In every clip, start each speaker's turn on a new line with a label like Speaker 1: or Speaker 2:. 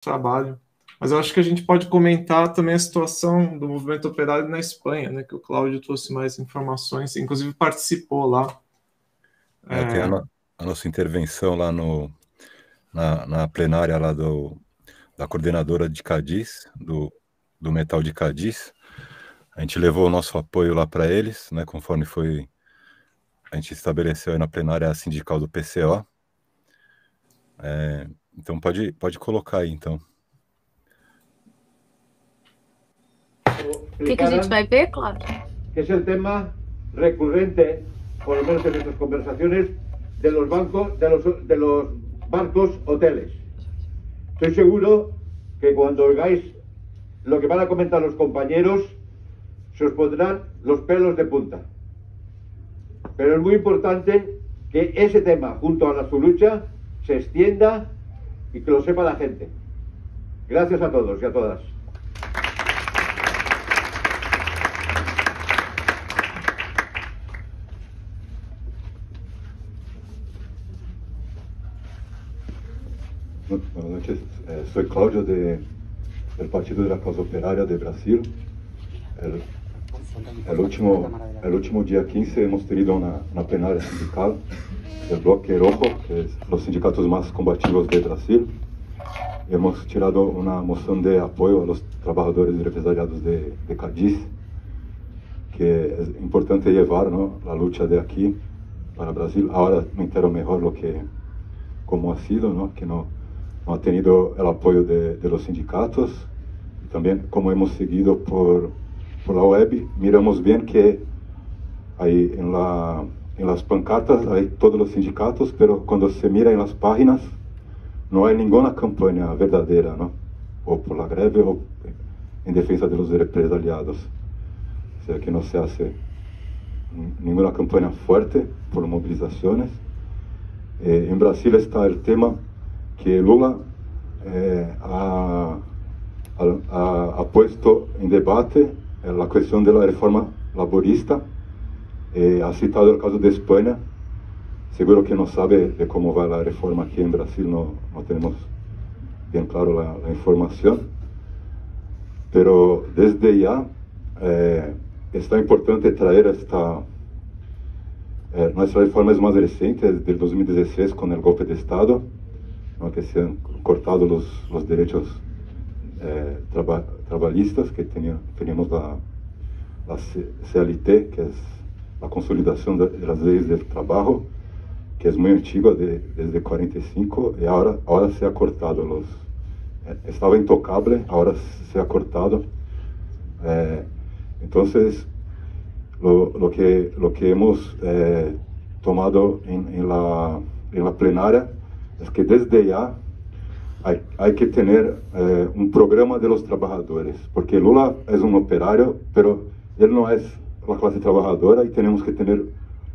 Speaker 1: trabalho. Mas eu acho que a gente pode comentar também a situação do movimento operário na Espanha, né? Que o Cláudio trouxe mais informações, inclusive participou lá. É, é... A, no, a, nossa intervenção lá no, na, na plenária lá do, da coordenadora de Cadiz, do, do Metal de Cadiz. A gente levou o nosso apoio lá para eles, né? Conforme foi a gente estabeleceu aí na plenária sindical do PCO. É, Entonces, puede colocar ahí então. que, que, a gente ver, Cláudio? Que es tema recurrente, por lo menos en nuestras conversaciones, de los bancos, de los, de los barcos hoteles. Estoy seguro que cuando oigáis lo que van a comentar los compañeros, se os pondrán los pelos de punta. Pero es muy importante que ese tema, junto a la su lucha, se extienda y que lo sepa la gente. Gracias a todos y a todas. Buenas noches, eh, soy Claudio de, del Partido de la Cosa Operaria de Brasil. El último, el último día 15 hemos tenido una, una plenaria sindical del Bloque Rojo, que es los sindicatos más combativos de Brasil. Hemos tirado una moción de apoyo a los trabajadores represaliados de, de Cádiz, que es importante llevar ¿no? la lucha de aquí para Brasil. Ahora me entero mejor lo que, cómo ha sido, ¿no? que no, no ha tenido el apoyo de, de los sindicatos y también cómo hemos seguido por por la web, miramos bem que aí em la em las pancartas aí todos los sindicatos, pero quando se mira em las páginas não há nenhuma campanha verdadeira, não? ou por la greve ou em defesa de los represaliados. O sea que não se hace nenhuma campanha forte por mobilizações. Eh, em Brasil está o tema que Lula eh, ha, ha, ha, puesto em debate Eh, la cuestión de la reforma laborista. Eh, ha citado el caso de España. Seguro que no sabe de cómo va la reforma aquí en Brasil, no, tenemos bien claro la, información. Pero desde ya eh, está importante traer esta... nuestra reforma es más reciente, desde del 2016 con el golpe de Estado, que se han cortado los, los derechos eh, traba, trabalhistas que teníamos a, a CLT, que é a Consolidação das Leis do Trabalho, que é muito antiga, de, desde 45, e agora, agora se ha cortado. Los, eh, é, estava intocável, agora se ha cortado. Eh, então, lo, lo, que, o que hemos eh, tomado em la, la plenaria é que desde já hay, hay que tener eh, un programa de los trabajadores, porque Lula es un operario, pero él no es la clase trabajadora y tenemos que tener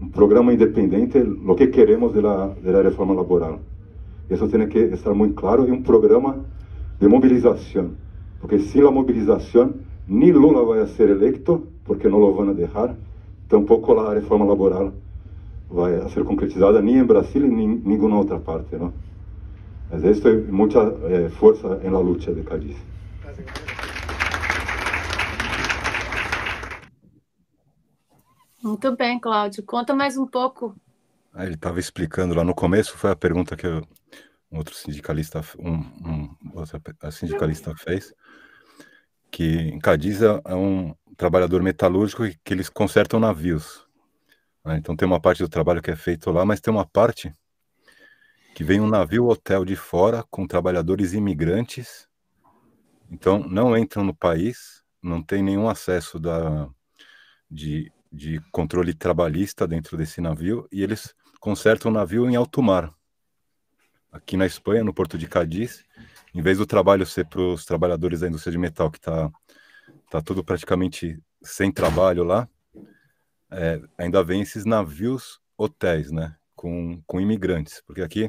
Speaker 1: un programa independiente, lo que queremos de la, de la reforma laboral. Eso tiene que estar muy claro y un programa de movilización, porque sin la movilización ni Lula va a ser electo, porque no lo van a dejar, tampoco la reforma laboral va a ser concretizada ni en Brasil ni en ninguna otra parte. ¿no? Mas esto es muita eh, é, fuerza en la lucha de Cádiz. Muito bem, Cláudio. Conta mais um pouco. Ah, ele estava explicando lá no começo, foi a pergunta que eu, um outro sindicalista, um, um, outra, a sindicalista fez, que em Cadiz é, é um trabalhador metalúrgico que, que eles consertam navios. Né? Então tem uma parte do trabalho que é feito lá, mas tem uma parte que vem um uhum. navio hotel de fora com trabalhadores imigrantes. Então, não entram no país, não tem nenhum acesso da, de, de controle trabalhista dentro desse navio, e eles consertam o navio em alto mar. Aqui na Espanha, no porto de Cádiz, em vez do trabalho ser para os trabalhadores da indústria de metal, que está tá tudo praticamente sem trabalho lá, é, ainda vem esses navios hotéis, né? com, com imigrantes, porque aqui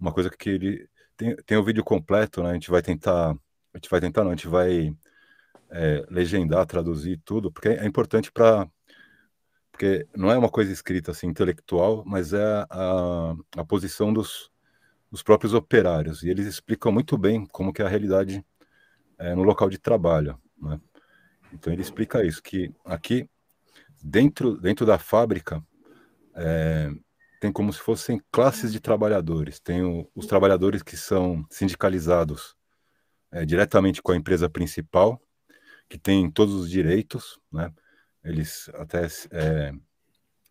Speaker 1: uma coisa que ele tem, tem o um vídeo completo, né? A gente vai tentar, a gente vai tentar, não, a gente vai é, legendar, traduzir tudo, porque é importante para porque não é uma coisa escrita assim intelectual, mas é a, a posição dos, dos próprios operários e eles explicam muito bem como que é a realidade é, no local de trabalho, né? Então ele explica isso que aqui dentro dentro da fábrica é, tem como se fossem classes de trabalhadores. Tem o, os trabalhadores que são sindicalizados é, diretamente com a empresa principal, que tem todos os direitos, né? Eles até é,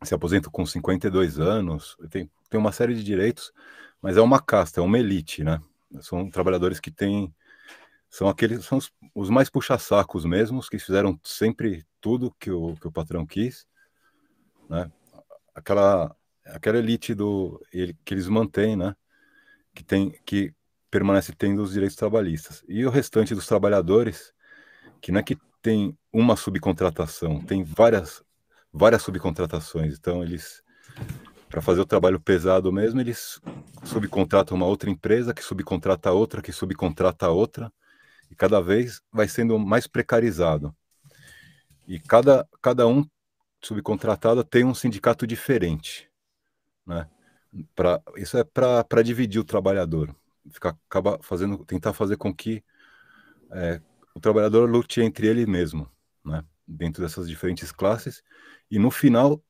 Speaker 1: se aposentam com 52 anos, tem, tem uma série de direitos, mas é uma casta, é uma elite, né? São trabalhadores que têm são aqueles são os, os mais puxa-sacos mesmos, que fizeram sempre tudo que o, que o patrão quis, né? Aquela aquela elite do, ele, que eles mantêm, né? Que, tem, que permanece tendo os direitos trabalhistas. E o restante dos trabalhadores, que não é que tem uma subcontratação, tem várias, várias subcontratações. Então, eles, para fazer o trabalho pesado mesmo, eles subcontratam uma outra empresa, que subcontrata outra, que subcontrata outra, e cada vez vai sendo mais precarizado. E cada, cada um subcontratado tem um sindicato diferente né? Pra, isso é para dividir o trabalhador, ficar, acaba fazendo, tentar fazer com que é, o trabalhador lute entre ele mesmo, né? dentro dessas diferentes classes. E no final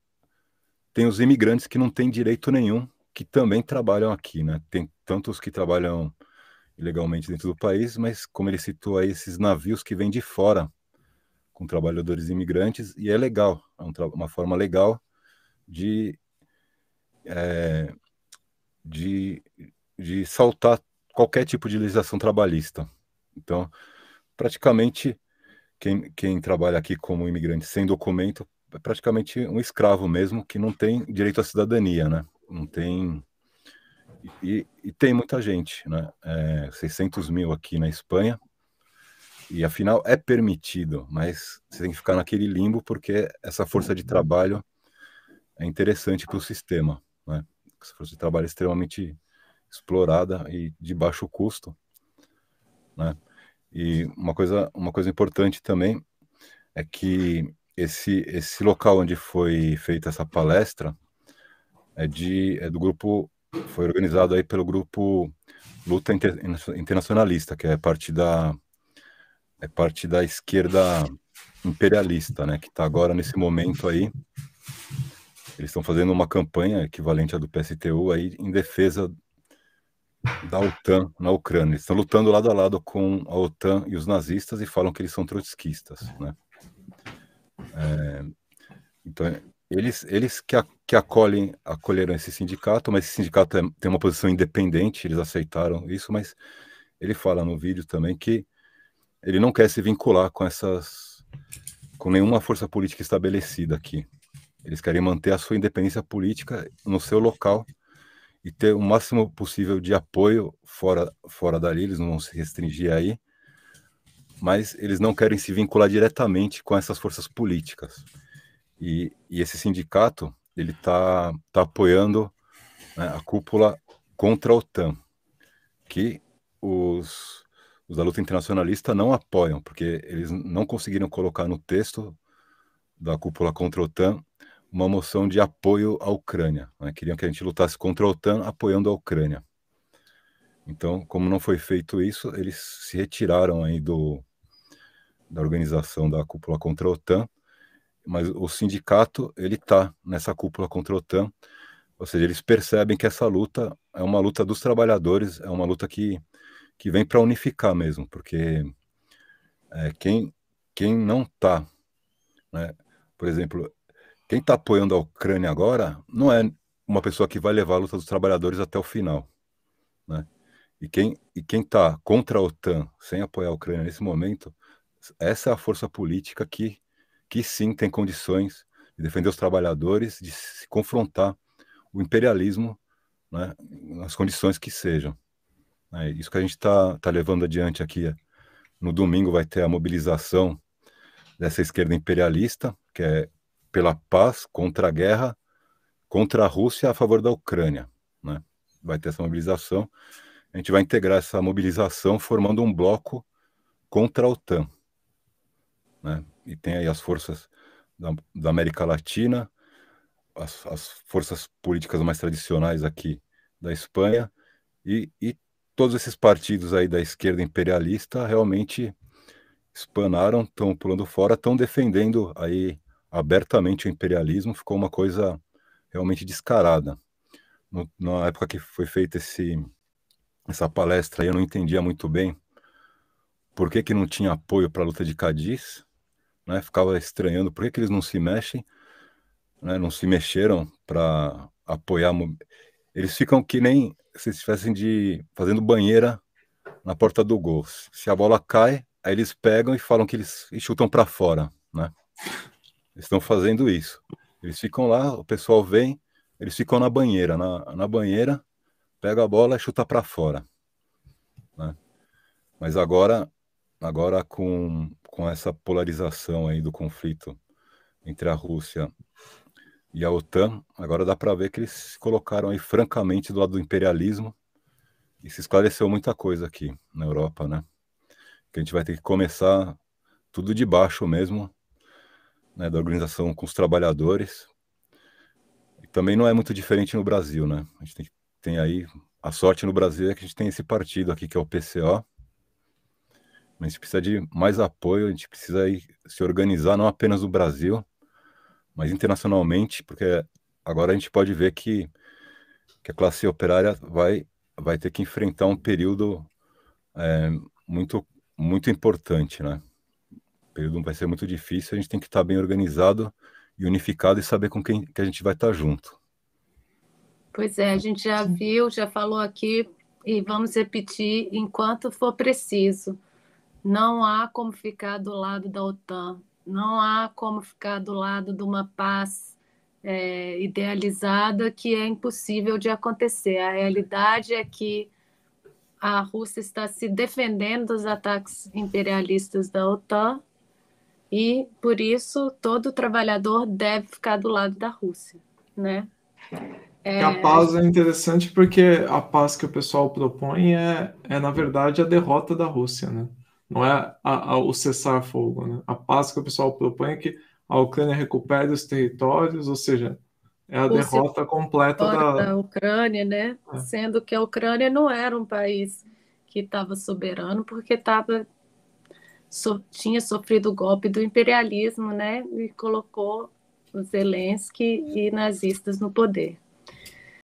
Speaker 1: tem os imigrantes que não têm direito nenhum, que também trabalham aqui, né? Tem tantos que trabalham ilegalmente dentro do país, mas como ele citou aí, esses navios que vêm de fora com trabalhadores imigrantes, e é legal, é um uma forma legal de é, de, de saltar qualquer tipo de legislação trabalhista. Então, praticamente, quem, quem trabalha aqui como imigrante sem documento é praticamente um escravo mesmo, que não tem direito à cidadania, né? Não tem. E, e tem muita gente, né? É, 600 mil aqui na Espanha, e afinal é permitido, mas você tem que ficar naquele limbo porque essa força de trabalho é interessante para o sistema que se força de trabalho é extremamente explorada e de baixo custo, né? E uma coisa, uma coisa importante também é que esse, esse local onde foi feita essa palestra é, de, é do grupo, foi organizado aí pelo grupo Luta Inter, Internacionalista, que é parte da, é parte da esquerda imperialista, né, que está agora nesse momento aí eles estão fazendo uma campanha equivalente à do PSTU aí em defesa da OTAN na Ucrânia. Eles estão lutando lado a lado com a OTAN e os nazistas e falam que eles são trotskistas, né? É, então, eles, eles que, a, que acolhem, acolheram esse sindicato, mas esse sindicato é, tem uma posição independente, eles aceitaram isso, mas ele fala no vídeo também que ele não quer se vincular com essas com nenhuma força política estabelecida aqui. Eles querem manter a sua independência política no seu local e ter o máximo possível de apoio fora, fora dali, eles não vão se restringir aí, mas eles não querem se vincular diretamente com essas forças políticas. E, e esse sindicato ele está tá apoiando né, a cúpula contra a OTAN, que os, os da luta internacionalista não apoiam, porque eles não conseguiram colocar no texto da cúpula contra a OTAN uma moção de apoio à Ucrânia. Né? Queriam que a gente lutasse contra a OTAN apoiando a Ucrânia. Então, como não foi feito isso, eles se retiraram aí do, da organização da cúpula contra a OTAN, mas o sindicato, ele está nessa cúpula contra a OTAN, ou seja, eles percebem que essa luta é uma luta dos trabalhadores, é uma luta que, que vem para unificar mesmo, porque é, quem, quem não está, né, por exemplo, quem está apoiando a Ucrânia agora não é uma pessoa que vai levar a luta dos trabalhadores até o final. Né? E quem e quem está contra a OTAN, sem apoiar a Ucrânia nesse momento, essa é a força política que, que sim tem condições de defender os trabalhadores, de se confrontar o imperialismo né, nas condições que sejam. É isso que a gente está tá levando adiante aqui. No domingo vai ter a mobilização dessa esquerda imperialista, que é pela paz, contra a guerra, contra a Rússia a favor da Ucrânia. Né? Vai ter essa mobilização. A gente vai integrar essa mobilização formando um bloco contra a OTAN. Né? E tem aí as forças da, da América Latina, as, as, forças políticas mais tradicionais aqui da Espanha e, e todos esses partidos aí da esquerda imperialista realmente espanaram, estão pulando fora, estão defendendo aí abertamente o imperialismo ficou uma coisa realmente descarada. No, na época que foi feita esse, essa palestra, eu não entendia muito bem por que, que não tinha apoio para a luta de Cadiz, né? ficava estranhando por que, que eles não se mexem, né? não se mexeram para apoiar. Eles ficam que nem se estivessem de, fazendo banheira na porta do gol. Se a bola cai, aí eles pegam e falam que eles e chutam para fora. Né? estão fazendo isso. Eles ficam lá, o pessoal vem, eles ficam na banheira. Na, na banheira, pega a bola e chuta para fora. Né? Mas agora, agora com, com essa polarização aí do conflito entre a Rússia e a OTAN, agora dá para ver que eles se colocaram aí francamente do lado do imperialismo e se esclareceu muita coisa aqui na Europa, né? Que a gente vai ter que começar tudo de baixo mesmo né, da organização com os trabalhadores. E também não é muito diferente no Brasil, né? A gente tem, tem aí a sorte no Brasil é que a gente tem esse partido aqui que é o PCO, mas a gente precisa de mais apoio, a gente precisa aí se organizar não apenas no Brasil, mas internacionalmente, porque agora a gente pode ver que, que a classe operária vai, vai ter que enfrentar um período é, muito, muito importante, né? período vai ser muito difícil, a gente tem que estar bem organizado e unificado e saber com quem que a gente vai estar junto. Pois é, a gente já viu, já falou aqui e vamos repetir enquanto for preciso. Não há como ficar do lado da OTAN, não há como ficar do lado de uma paz é, idealizada que é impossível de acontecer. A realidade é que a Rússia está se defendendo dos ataques imperialistas da OTAN e por isso todo trabalhador deve ficar do lado da Rússia, né? É, é... A paz é interessante porque a paz que o pessoal propõe é, é na verdade, a derrota da Rússia, né? Não é a, a, o cessar-fogo, né? A paz que o pessoal propõe é que a Ucrânia recupere os territórios, ou seja, é a Rússia derrota completa da... da Ucrânia, né? É. Sendo que a Ucrânia não era um país que estava soberano, porque estava so, tinha sofrido o golpe do imperialismo, né? E colocou Zelensky e nazistas no poder.